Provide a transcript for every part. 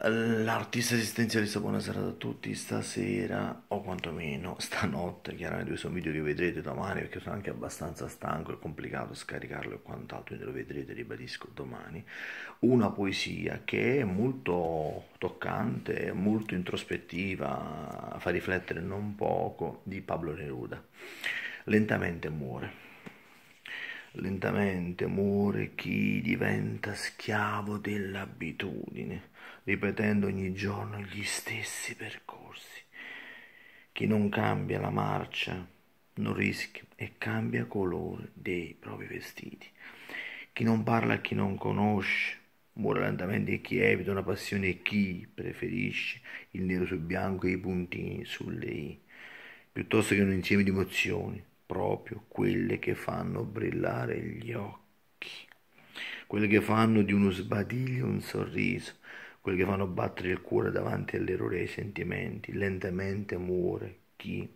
L'artista esistenzialista, buonasera a tutti, stasera o quantomeno stanotte, chiaramente questo è un video che vedrete domani perché sono anche abbastanza stanco, e complicato scaricarlo e quant'altro, quindi lo vedrete, ribadisco, domani, una poesia che è molto toccante, molto introspettiva, fa riflettere non poco, di Pablo Neruda, lentamente muore. Lentamente muore chi diventa schiavo dell'abitudine, ripetendo ogni giorno gli stessi percorsi. Chi non cambia la marcia non rischia e cambia colore dei propri vestiti. Chi non parla a chi non conosce muore lentamente chi evita una passione e chi preferisce il nero su bianco e i puntini sulle i, piuttosto che un insieme di emozioni proprio quelle che fanno brillare gli occhi, quelle che fanno di uno sbadiglio un sorriso, quelle che fanno battere il cuore davanti all'errore e ai sentimenti. Lentamente muore chi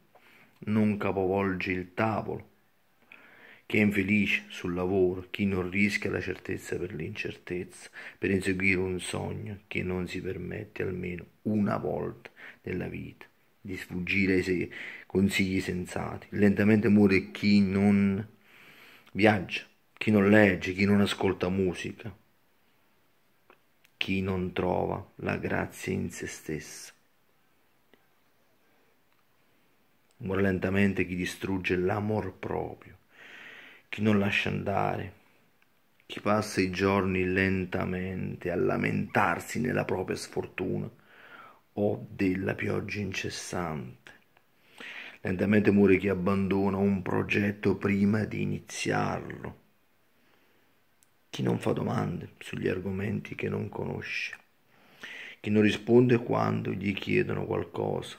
non capovolge il tavolo, chi è infelice sul lavoro, chi non rischia la certezza per l'incertezza, per inseguire un sogno che non si permette almeno una volta nella vita di sfuggire ai consigli sensati. Lentamente muore chi non viaggia, chi non legge, chi non ascolta musica, chi non trova la grazia in se stessa. Muore lentamente chi distrugge l'amor proprio, chi non lascia andare, chi passa i giorni lentamente a lamentarsi nella propria sfortuna o della pioggia incessante. Lentamente muore chi abbandona un progetto prima di iniziarlo. Chi non fa domande sugli argomenti che non conosce. Chi non risponde quando gli chiedono qualcosa.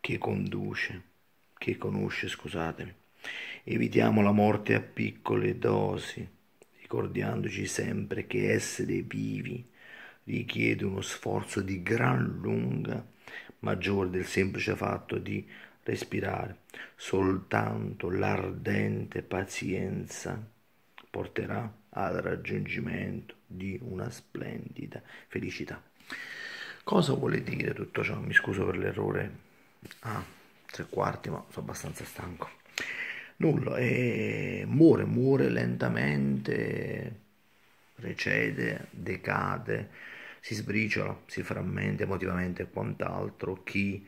Che conduce, che conosce, scusatemi. Evitiamo la morte a piccole dosi ricordandoci sempre che essere vivi richiede uno sforzo di gran lunga maggiore del semplice fatto di respirare. Soltanto l'ardente pazienza porterà al raggiungimento di una splendida felicità. Cosa vuole dire tutto ciò? Mi scuso per l'errore a ah, tre quarti, ma sono abbastanza stanco nulla e muore, muore lentamente, recede, decade, si sbriciola, si frammenta emotivamente e quant'altro, chi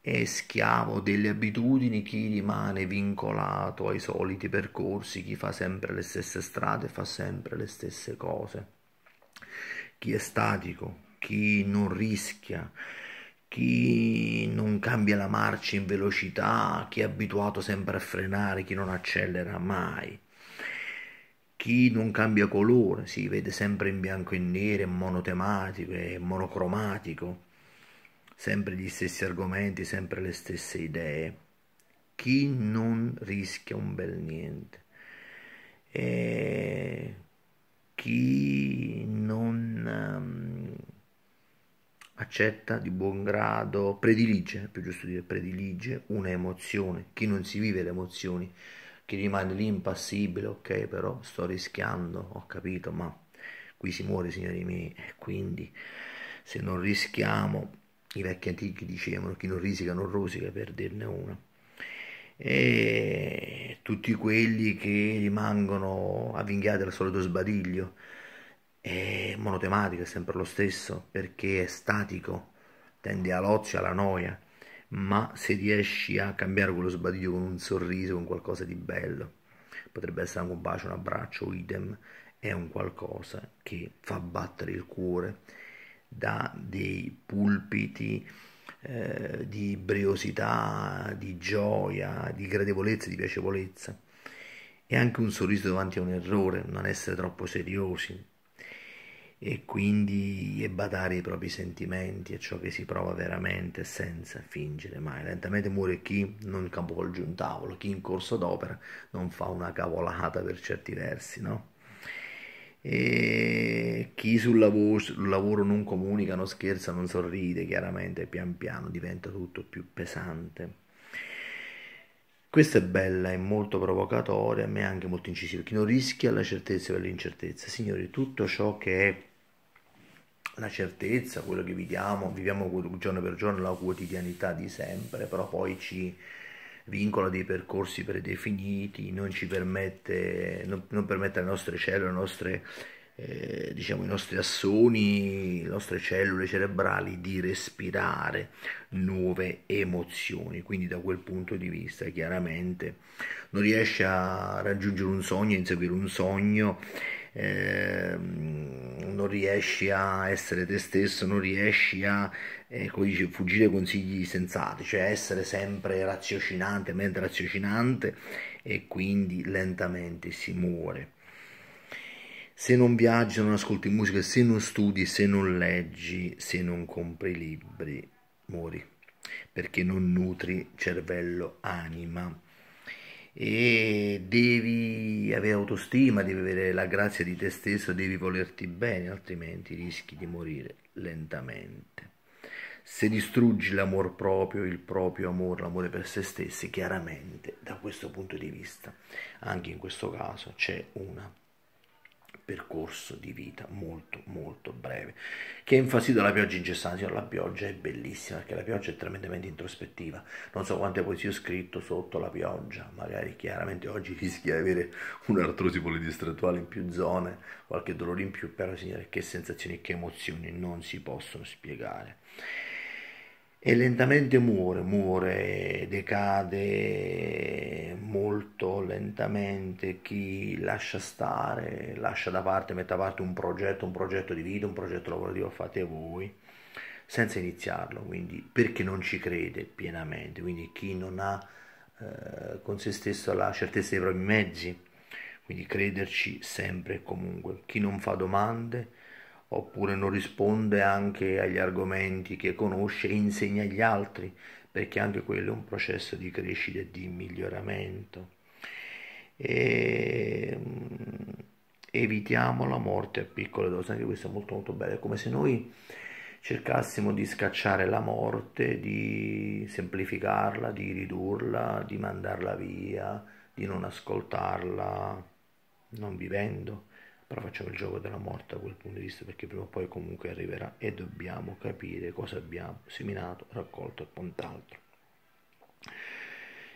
è schiavo delle abitudini, chi rimane vincolato ai soliti percorsi, chi fa sempre le stesse strade, fa sempre le stesse cose, chi è statico, chi non rischia, chi cambia la marcia in velocità, chi è abituato sempre a frenare, chi non accelera mai, chi non cambia colore, si vede sempre in bianco e nero, è monotematico, e monocromatico, sempre gli stessi argomenti, sempre le stesse idee, chi non rischia un bel niente. E eh, chi accetta di buon grado, predilige, più giusto dire predilige, un'emozione. Chi non si vive le emozioni, chi rimane lì impassibile, ok, però sto rischiando, ho capito, ma qui si muore, signori miei, e quindi se non rischiamo, i vecchi antichi dicevano, chi non risica non rosica, per dirne una. E tutti quelli che rimangono avvinghiati al solito sbadiglio, è monotematico, è sempre lo stesso, perché è statico, tende all'ozio, alla noia, ma se riesci a cambiare quello sbadiglio con un sorriso, con qualcosa di bello, potrebbe essere anche un bacio, un abbraccio, idem, è un qualcosa che fa battere il cuore da dei pulpiti eh, di briosità, di gioia, di gradevolezza, di piacevolezza. E anche un sorriso davanti a un errore, non essere troppo seriosi, e quindi e badare ai propri sentimenti e ciò che si prova veramente senza fingere mai. Lentamente muore chi non capovolge un tavolo, chi in corso d'opera non fa una cavolata per certi versi, no? E chi sul lavoro, sul lavoro non comunica, non scherza, non sorride, chiaramente pian piano diventa tutto più pesante. Questa è bella, è molto provocatoria, ma è anche molto incisiva. Chi non rischia la certezza per l'incertezza. Signori, tutto ciò che è una certezza, quello che viviamo, viviamo giorno per giorno la quotidianità di sempre, però poi ci vincola dei percorsi predefiniti, non ci permette, non, non permette alle nostre cellule, alle nostre, eh, diciamo, ai nostri assoni, le nostre cellule cerebrali di respirare nuove emozioni. Quindi da quel punto di vista chiaramente non riesce a raggiungere un sogno, a inseguire un sogno eh, non riesci a essere te stesso, non riesci a eh, come dice, fuggire consigli sensati, cioè essere sempre raziocinante, mentre raziocinante e quindi lentamente si muore. Se non viaggi, se non ascolti musica, se non studi, se non leggi, se non compri libri, muori perché non nutri cervello-anima e devi avere autostima, devi avere la grazia di te stesso, devi volerti bene, altrimenti rischi di morire lentamente. Se distruggi l'amor proprio, il proprio amore, l'amore per se stessi, chiaramente da questo punto di vista, anche in questo caso, c'è una percorso di vita molto molto breve che è infasito dalla pioggia incessante la pioggia è bellissima perché la pioggia è tremendamente introspettiva non so quante poesie ho scritto sotto la pioggia magari chiaramente oggi rischia di avere un'artrosi polidistrettuale in più zone qualche dolore in più però signore che sensazioni che emozioni non si possono spiegare e lentamente muore, muore, decade molto lentamente chi lascia stare, lascia da parte, mette da parte un progetto, un progetto di vita, un progetto lavorativo fate voi senza iniziarlo, quindi perché non ci crede pienamente, quindi chi non ha eh, con se stesso la certezza dei propri mezzi, quindi crederci sempre e comunque, chi non fa domande, oppure non risponde anche agli argomenti che conosce e insegna agli altri, perché anche quello è un processo di crescita e di miglioramento. E mm, evitiamo la morte a piccole dosi, anche questo è molto molto bello, è come se noi cercassimo di scacciare la morte, di semplificarla, di ridurla, di mandarla via, di non ascoltarla, non vivendo però facciamo il gioco della morte da quel punto di vista perché prima o poi comunque arriverà e dobbiamo capire cosa abbiamo seminato, raccolto e quant'altro.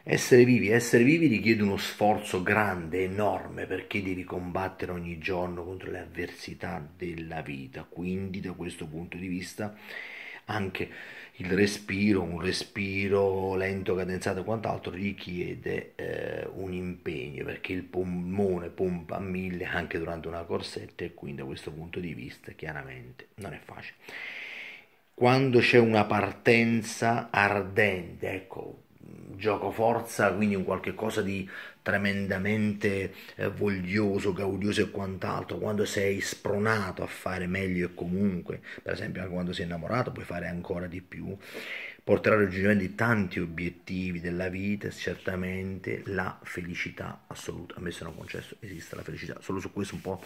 Essere vivi, essere vivi richiede uno sforzo grande, enorme, perché devi combattere ogni giorno contro le avversità della vita, quindi da questo punto di vista anche il respiro, un respiro lento, cadenzato e quant'altro richiede eh, un impegno perché il polmone pompa a mille anche durante una corsetta e quindi da questo punto di vista chiaramente non è facile. Quando c'è una partenza ardente, ecco, gioco forza, quindi un qualche cosa di tremendamente eh, voglioso, gaudioso e quant'altro, quando sei spronato a fare meglio e comunque, per esempio anche quando sei innamorato puoi fare ancora di più, porterà al raggiungimento di tanti obiettivi della vita, certamente la felicità assoluta, a me sono concesso, esiste la felicità, solo su questo un po'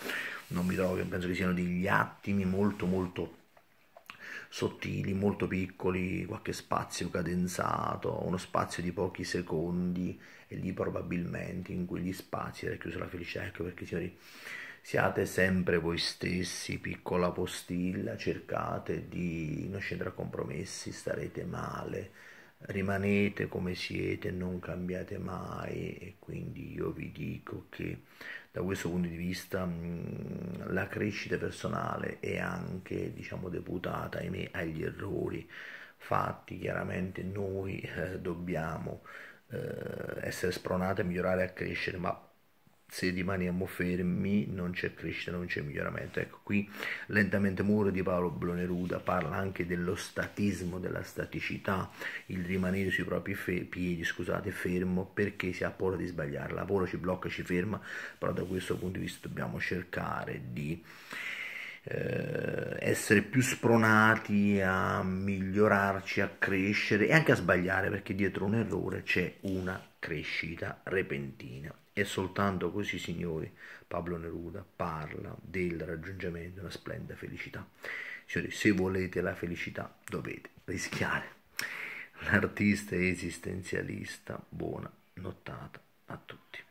non mi trovo, penso che siano degli attimi molto molto sottili, molto piccoli, qualche spazio cadenzato, uno spazio di pochi secondi e lì probabilmente in quegli spazi era chiusa la felicità. Ecco perché signori, siate sempre voi stessi, piccola postilla, cercate di non scendere a compromessi, starete male rimanete come siete, non cambiate mai e quindi io vi dico che da questo punto di vista mm, la crescita personale è anche diciamo deputata ahimè, agli errori fatti, chiaramente noi eh, dobbiamo eh, essere spronati a migliorare e a crescere, ma se rimaniamo fermi non c'è crescita, non c'è miglioramento. Ecco, qui lentamente muro di Paolo Bloneruda parla anche dello statismo, della staticità, il rimanere sui propri piedi, scusate, fermo perché si ha paura di sbagliare, la paura ci blocca, ci ferma, però da questo punto di vista dobbiamo cercare di eh, essere più spronati a migliorarci, a crescere e anche a sbagliare, perché dietro un errore c'è una crescita repentina. E soltanto così, signori, Pablo Neruda parla del raggiungimento di una splendida felicità. Signori, se volete la felicità dovete rischiare. L'artista esistenzialista, buona nottata a tutti.